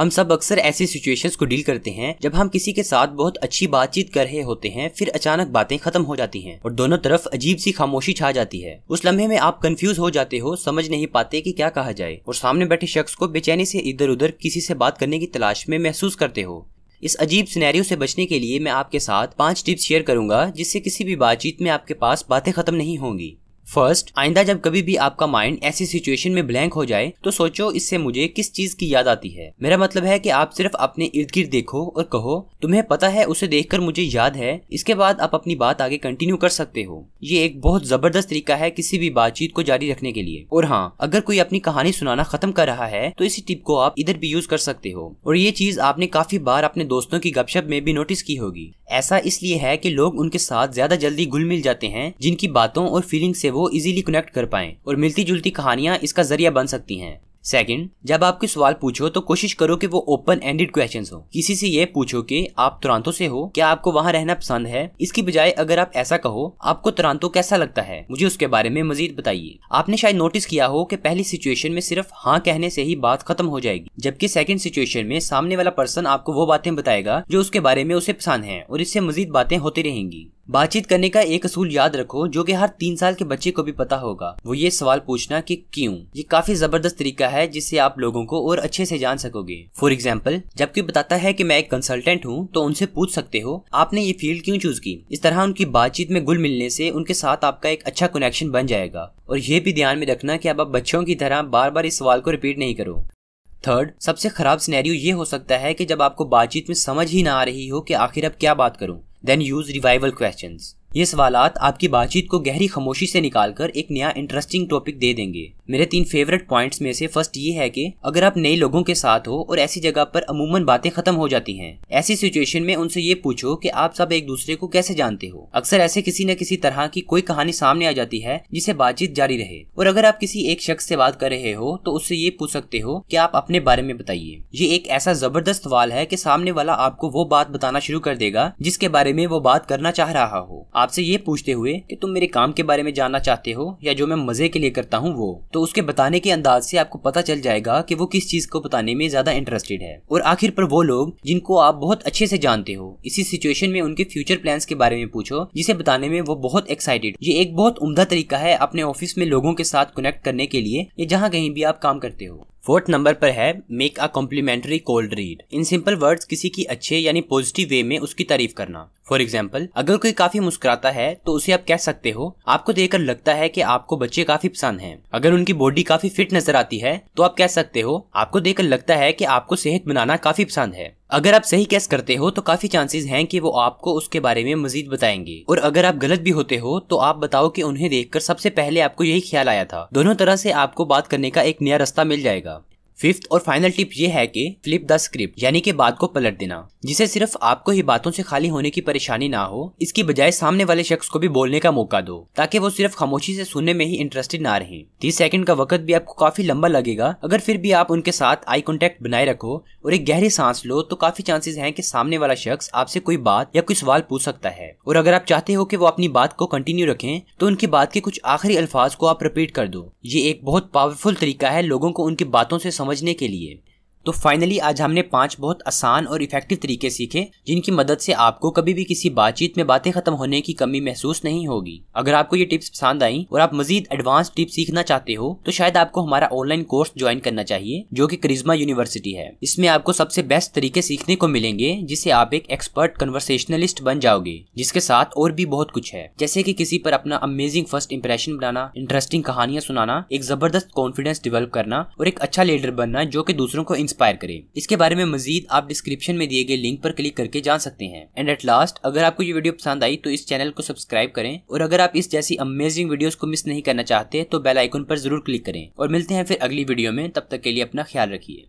हम सब अक्सर ऐसी सिचुएशंस को डील करते हैं जब हम किसी के साथ बहुत अच्छी बातचीत कर रहे होते हैं फिर अचानक बातें खत्म हो जाती हैं और दोनों तरफ अजीब सी खामोशी छा जाती है उस लम्हे में आप कंफ्यूज हो जाते हो समझ नहीं पाते कि क्या कहा जाए और सामने बैठे शख्स को बेचैनी से इधर उधर किसी से बात करने की तलाश में महसूस करते हो इस अजीब सिनेरियो से बचने के लिए मैं आपके साथ पांच टिप्स शेयर करूंगा जिससे किसी भी बातचीत में आपके पास बातें खत्म नहीं होंगी फर्स्ट आइंदा जब कभी भी आपका माइंड ऐसी सिचुएशन में ब्लैंक हो जाए तो सोचो इससे मुझे किस चीज की याद आती है मेरा मतलब है कि आप सिर्फ अपने इर्द गिर्द देखो और कहो तुम्हें पता है उसे देखकर मुझे याद है इसके बाद आप अपनी बात आगे कंटिन्यू कर सकते हो ये एक बहुत जबरदस्त तरीका है किसी भी बातचीत को जारी रखने के लिए और हाँ अगर कोई अपनी कहानी सुनाना खत्म कर रहा है तो इसी टिप को आप इधर भी यूज कर सकते हो और ये चीज आपने काफी बार अपने दोस्तों की गपशप में भी नोटिस की होगी ऐसा इसलिए है कि लोग उनके साथ ज्यादा जल्दी घुल मिल जाते हैं जिनकी बातों और फीलिंग से वो इजीली कनेक्ट कर पाए और मिलती जुलती कहानियां इसका जरिया बन सकती हैं सेकंड जब आपके सवाल पूछो तो कोशिश करो कि वो ओपन एंडेड क्वेश्चन हो किसी से ये पूछो कि आप तुरंतो से हो क्या आपको वहाँ रहना पसंद है इसकी बजाय अगर आप ऐसा कहो आपको तुरंतो कैसा लगता है मुझे उसके बारे में मजीद बताइए आपने शायद नोटिस किया हो कि पहली सिचुएशन में सिर्फ हाँ कहने से ही बात खत्म हो जाएगी जबकि सेकंड सिचुएशन में सामने वाला पर्सन आपको वो बातें बताएगा जो उसके बारे में उसे पसंद है और इससे मजीद बातें होती रहेंगी बातचीत करने का एक असूल याद रखो जो कि हर तीन साल के बच्चे को भी पता होगा वो ये सवाल पूछना कि क्यों ये काफी जबरदस्त तरीका है जिससे आप लोगों को और अच्छे से जान सकोगे फॉर एग्जाम्पल जब कोई बताता है की मैं एक कंसल्टेंट हूँ तो उनसे पूछ सकते हो आपने ये फील्ड क्यों चूज की इस तरह उनकी बातचीत में गुल मिलने से उनके साथ आपका एक अच्छा कनेक्शन बन जाएगा और ये भी ध्यान में रखना कि अब आप बच्चों की तरह बार बार इस सवाल को रिपीट नहीं करो थर्ड सबसे खराब सिनेरियो ये हो सकता है कि जब आपको बातचीत में समझ ही ना आ रही हो कि आखिर अब क्या बात करूं Then use revival questions. ये सवाल आपकी बातचीत को गहरी खामोशी से निकालकर एक नया इंटरेस्टिंग टॉपिक दे देंगे मेरे तीन फेवरेट पॉइंट्स में से फर्स्ट ये है कि अगर आप नए लोगों के साथ हो और ऐसी जगह पर अमूमन बातें खत्म हो जाती हैं ऐसी सिचुएशन में उनसे ये पूछो कि आप सब एक दूसरे को कैसे जानते हो अक्सर ऐसे किसी न किसी तरह की कोई कहानी सामने आ जाती है जिसे बातचीत जारी रहे और अगर आप किसी एक शख्स से बात कर रहे हो तो उससे ये पूछ सकते हो कि आप अपने बारे में बताइए ये एक ऐसा जबरदस्त सवाल है कि सामने वाला आपको वो बात बताना शुरू कर देगा जिसके बारे में वो बात करना चाह रहा हो आपसे ये पूछते हुए कि तुम मेरे काम के बारे में जानना चाहते हो या जो मैं मजे के लिए करता हूँ वो तो उसके बताने के अंदाज से आपको पता चल जाएगा कि वो किस चीज को बताने में ज्यादा इंटरेस्टेड है और आखिर पर वो लोग जिनको आप बहुत अच्छे से जानते हो इसी सिचुएशन में उनके फ्यूचर प्लान के बारे में पूछो जिसे बताने में वो बहुत एक्साइटेड ये एक बहुत उमदा तरीका है अपने ऑफिस में लोगों के साथ कनेक्ट करने के लिए या जहाँ कहीं भी आप काम करते हो फोर्थ नंबर पर है make a complimentary cold read in simple words किसी की अच्छे यानी पॉजिटिव वे में उसकी तारीफ करना फॉर एग्जाम्पल अगर कोई काफी मुस्कुराता है तो उसे आप कह सकते हो आपको देखकर लगता है कि आपको बच्चे काफी पसंद हैं अगर उनकी बॉडी काफी फिट नजर आती है तो आप कह सकते हो आपको देखकर लगता है कि आपको सेहत बनाना काफी पसंद है अगर आप सही कैस करते हो तो काफी चांसेस हैं कि वो आपको उसके बारे में मजीद बताएंगे और अगर आप गलत भी होते हो तो आप बताओ कि उन्हें देखकर सबसे पहले आपको यही ख्याल आया था दोनों तरह से आपको बात करने का एक नया रास्ता मिल जाएगा फिफ्थ और फाइनल टिप ये है कि फ्लिप द स्क्रिप्ट यानी कि बात को पलट देना जिसे सिर्फ आपको ही बातों से खाली होने की परेशानी ना हो इसकी बजाय सामने वाले शख्स को भी बोलने का मौका दो ताकि वो सिर्फ खामोशी से सुनने में ही इंटरेस्टेड ना रहे तीस सेकंड का वक्त भी आपको काफी लंबा लगेगा अगर फिर भी आप उनके साथ आई कॉन्टेक्ट बनाए रखो और एक गहरी सांस लो तो काफी चांसेस है की सामने वाला शख्स आपसे कोई बात या कोई सवाल पूछ सकता है और अगर आप चाहते हो की वो अपनी बात को कंटिन्यू रखे तो उनकी बात के कुछ आखिरी अल्फाज को आप रिपीट कर दो ये एक बहुत पावरफुल तरीका है लोगों को उनकी बातों से समझ समझने के लिए तो फाइनली आज हमने पांच बहुत आसान और इफेक्टिव तरीके सीखे जिनकी मदद से आपको कभी भी किसी बातचीत में बातें खत्म होने की कमी महसूस नहीं होगी अगर आपको ये टिप्स पसंद आई और आप मजीद एडवांस टिप्स सीखना चाहते हो तो शायद आपको हमारा ऑनलाइन कोर्स ज्वाइन करना चाहिए जो की करिज्मा यूनिवर्सिटी है इसमें आपको सबसे बेस्ट तरीके सीखने को मिलेंगे जिसे आप एक एक्सपर्ट कन्वर्सेशनलिस्ट बन जाओगे जिसके साथ और भी बहुत कुछ है जैसे की कि किसी पर अपना अमेजिंग फर्स्ट इम्प्रेशन बनाना इंटरेस्टिंग कहानियां सुनाना एक जबरदस्त कॉन्फिडेंस डेवलप करना और एक अच्छा लीडर बनना जो की दूसरों को इंस्पायर करे इसके बारे में मजीद आप डिस्क्रिप्शन में दिए गए लिंक पर क्लिक करके जान सकते हैं एंड एट लास्ट अगर आपको ये वीडियो पसंद आई तो इस चैनल को सब्सक्राइब करें और अगर आप इस जैसी अमेजिंग वीडियोस को मिस नहीं करना चाहते तो बेल आइकन पर जरूर क्लिक करें और मिलते हैं फिर अगली वीडियो में तब तक के लिए अपना ख्याल रखिए